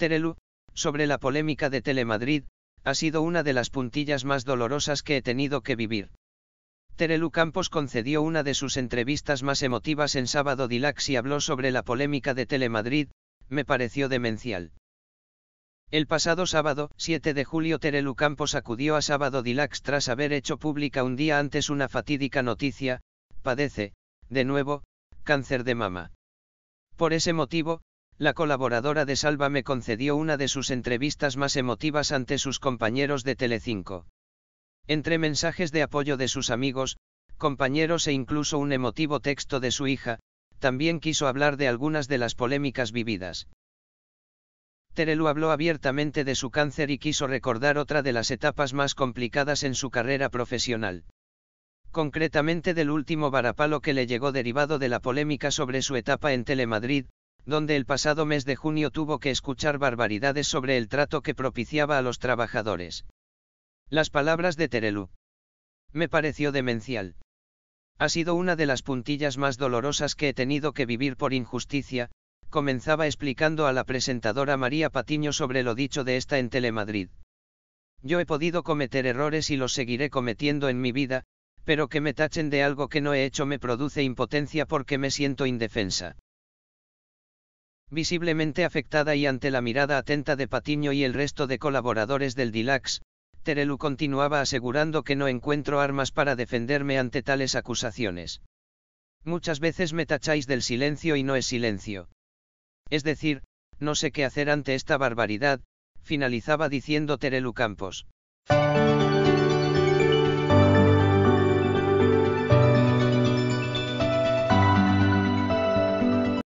Terelu, sobre la polémica de Telemadrid, ha sido una de las puntillas más dolorosas que he tenido que vivir. Terelu Campos concedió una de sus entrevistas más emotivas en Sábado Dilax y habló sobre la polémica de Telemadrid, me pareció demencial. El pasado sábado, 7 de julio, Terelu Campos acudió a Sábado Dilax tras haber hecho pública un día antes una fatídica noticia, padece, de nuevo, cáncer de mama. Por ese motivo, la colaboradora de me concedió una de sus entrevistas más emotivas ante sus compañeros de Telecinco. Entre mensajes de apoyo de sus amigos, compañeros e incluso un emotivo texto de su hija, también quiso hablar de algunas de las polémicas vividas. Terelu habló abiertamente de su cáncer y quiso recordar otra de las etapas más complicadas en su carrera profesional. Concretamente del último varapalo que le llegó derivado de la polémica sobre su etapa en Telemadrid, donde el pasado mes de junio tuvo que escuchar barbaridades sobre el trato que propiciaba a los trabajadores. Las palabras de Terelu. Me pareció demencial. Ha sido una de las puntillas más dolorosas que he tenido que vivir por injusticia, comenzaba explicando a la presentadora María Patiño sobre lo dicho de esta en Telemadrid. Yo he podido cometer errores y los seguiré cometiendo en mi vida, pero que me tachen de algo que no he hecho me produce impotencia porque me siento indefensa visiblemente afectada y ante la mirada atenta de Patiño y el resto de colaboradores del Dilax, Terelu continuaba asegurando que no encuentro armas para defenderme ante tales acusaciones. Muchas veces me tacháis del silencio y no es silencio. Es decir, no sé qué hacer ante esta barbaridad, finalizaba diciendo Terelu Campos.